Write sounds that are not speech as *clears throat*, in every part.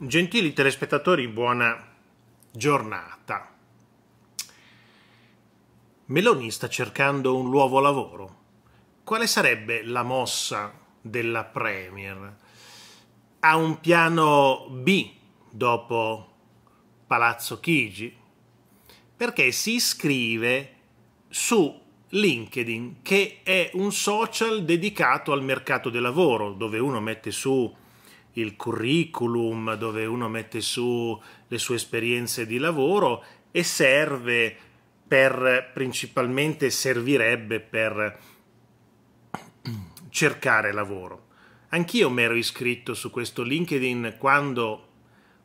Gentili telespettatori, buona giornata. Meloni sta cercando un nuovo lavoro. Quale sarebbe la mossa della Premier? Ha un piano B dopo Palazzo Chigi? Perché si iscrive su LinkedIn, che è un social dedicato al mercato del lavoro, dove uno mette su il curriculum dove uno mette su le sue esperienze di lavoro e serve per principalmente servirebbe per cercare lavoro. Anch'io mi ero iscritto su questo LinkedIn quando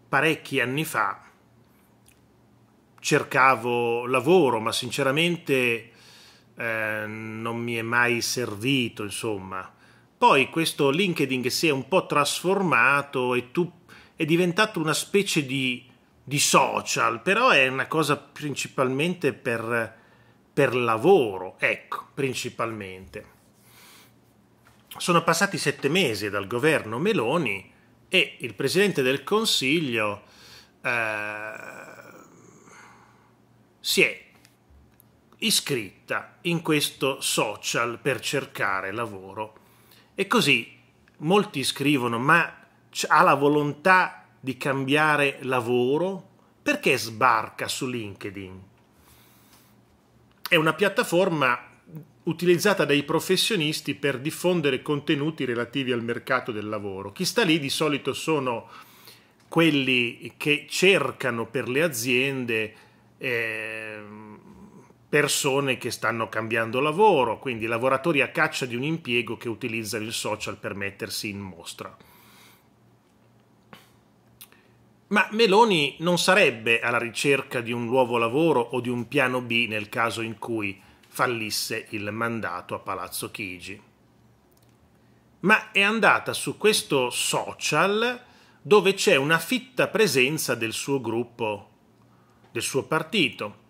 parecchi anni fa cercavo lavoro, ma sinceramente eh, non mi è mai servito, insomma. Poi questo LinkedIn si è un po' trasformato e tu è diventato una specie di, di social, però è una cosa principalmente per, per lavoro, ecco, principalmente. Sono passati sette mesi dal governo Meloni e il Presidente del Consiglio eh, si è iscritta in questo social per cercare lavoro e così molti scrivono, ma ha la volontà di cambiare lavoro? Perché sbarca su LinkedIn? È una piattaforma utilizzata dai professionisti per diffondere contenuti relativi al mercato del lavoro. Chi sta lì di solito sono quelli che cercano per le aziende eh, persone che stanno cambiando lavoro, quindi lavoratori a caccia di un impiego che utilizzano il social per mettersi in mostra. Ma Meloni non sarebbe alla ricerca di un nuovo lavoro o di un piano B nel caso in cui fallisse il mandato a Palazzo Chigi. Ma è andata su questo social dove c'è una fitta presenza del suo gruppo, del suo partito,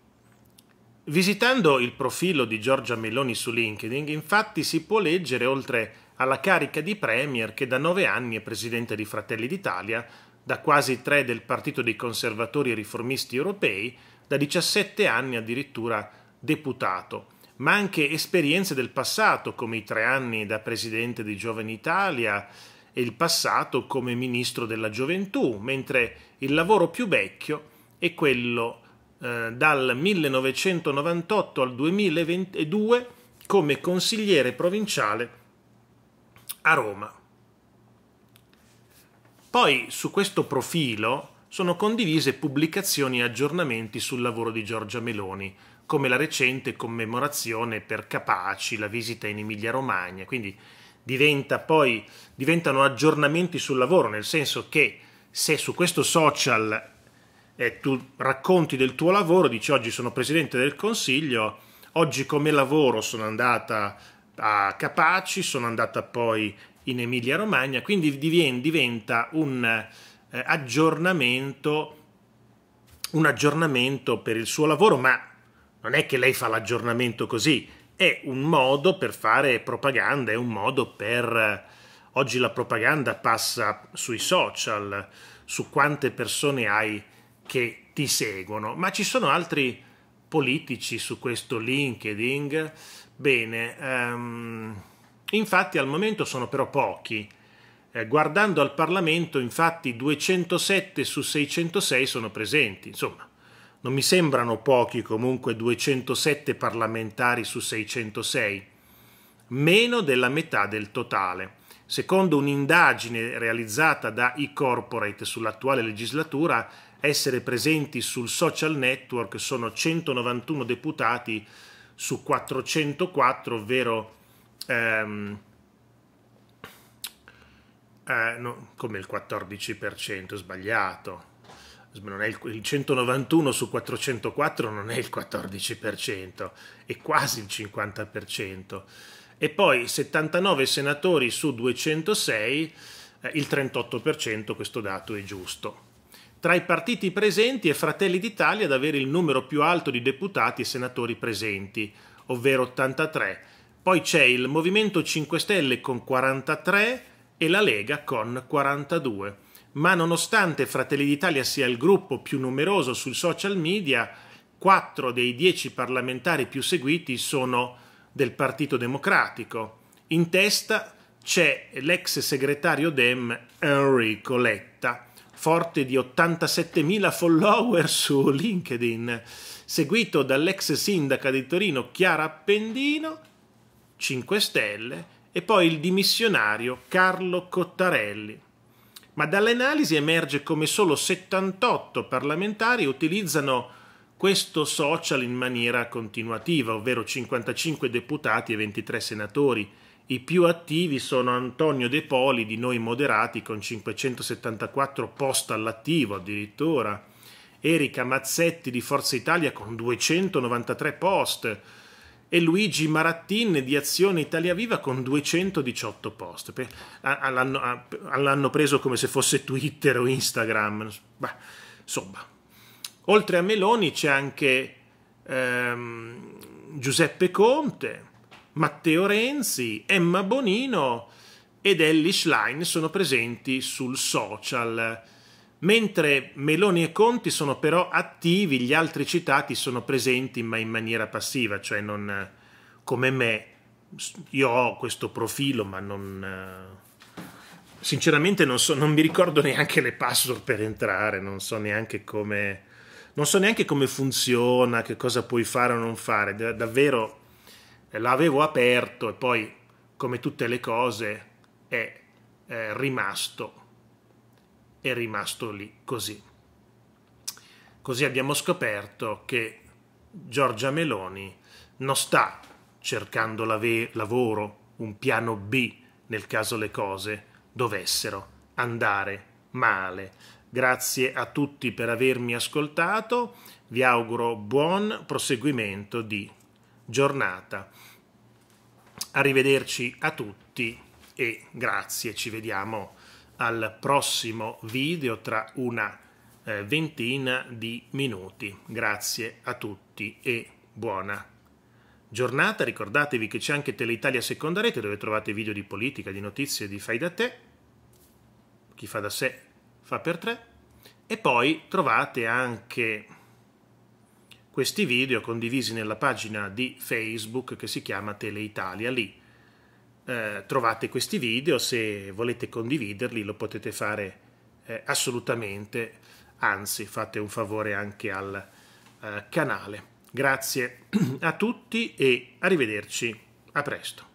Visitando il profilo di Giorgia Meloni su LinkedIn, infatti, si può leggere, oltre alla carica di Premier, che da nove anni è presidente di Fratelli d'Italia, da quasi tre del Partito dei Conservatori e Riformisti Europei, da 17 anni addirittura deputato, ma anche esperienze del passato, come i tre anni da presidente di Giovani Italia e il passato come ministro della gioventù, mentre il lavoro più vecchio è quello eh, dal 1998 al 2022 come consigliere provinciale a Roma. Poi su questo profilo sono condivise pubblicazioni e aggiornamenti sul lavoro di Giorgia Meloni, come la recente commemorazione per Capaci, la visita in Emilia-Romagna, quindi diventa poi, diventano aggiornamenti sul lavoro, nel senso che se su questo social e tu racconti del tuo lavoro, dici oggi sono presidente del consiglio, oggi come lavoro sono andata a Capaci, sono andata poi in Emilia Romagna, quindi divien- diventa un eh, aggiornamento un aggiornamento per il suo lavoro, ma non è che lei fa l'aggiornamento così, è un modo per fare propaganda, è un modo per... Oggi la propaganda passa sui social, su quante persone hai che ti seguono, ma ci sono altri politici su questo LinkedIn? Bene, um, infatti al momento sono però pochi. Eh, guardando al Parlamento, infatti 207 su 606 sono presenti, insomma, non mi sembrano pochi comunque 207 parlamentari su 606, meno della metà del totale. Secondo un'indagine realizzata da e-corporate sull'attuale legislatura, essere presenti sul social network sono 191 deputati su 404, ovvero ehm, eh, no, come il 14%, sbagliato. Il, il, 191 su 404 non è il 14%, è quasi il 50%. E poi 79 senatori su 206, eh, il 38%, questo dato è giusto tra i partiti presenti è Fratelli d'Italia ad avere il numero più alto di deputati e senatori presenti, ovvero 83. Poi c'è il Movimento 5 Stelle con 43 e la Lega con 42. Ma nonostante Fratelli d'Italia sia il gruppo più numeroso sui social media, quattro dei dieci parlamentari più seguiti sono del Partito Democratico. In testa c'è l'ex segretario Dem Enrico Letta forte di 87.000 follower su LinkedIn, seguito dall'ex sindaca di Torino Chiara Appendino, 5 Stelle, e poi il dimissionario Carlo Cottarelli. Ma dalle analisi emerge come solo 78 parlamentari utilizzano questo social in maniera continuativa, ovvero 55 deputati e 23 senatori, i più attivi sono Antonio De Poli di Noi Moderati con 574 post all'attivo addirittura, Erika Mazzetti di Forza Italia con 293 post e Luigi Marattin di Azione Italia Viva con 218 post. L'hanno preso come se fosse Twitter o Instagram. Bah, insomma, oltre a Meloni c'è anche ehm, Giuseppe Conte Matteo Renzi, Emma Bonino ed Ellie Schlein sono presenti sul social. Mentre Meloni e Conti sono però attivi, gli altri citati sono presenti ma in maniera passiva, cioè non come me. Io ho questo profilo ma non... Sinceramente non, so, non mi ricordo neanche le password per entrare, non so neanche come... Non so neanche come funziona, che cosa puoi fare o non fare, davvero l'avevo aperto e poi, come tutte le cose, è, è rimasto è rimasto lì così. Così abbiamo scoperto che Giorgia Meloni non sta cercando lavoro, un piano B nel caso le cose dovessero andare male. Grazie a tutti per avermi ascoltato, vi auguro buon proseguimento di giornata. Arrivederci a tutti e grazie, ci vediamo al prossimo video tra una eh, ventina di minuti. Grazie a tutti e buona giornata. Ricordatevi che c'è anche Teleitalia Seconda Rete dove trovate video di politica, di notizie, di fai da te. Chi fa da sé fa per tre. E poi trovate anche questi video condivisi nella pagina di Facebook che si chiama Teleitalia lì. Eh, trovate questi video, se volete condividerli lo potete fare eh, assolutamente, anzi fate un favore anche al eh, canale. Grazie *clears throat* a tutti e arrivederci, a presto.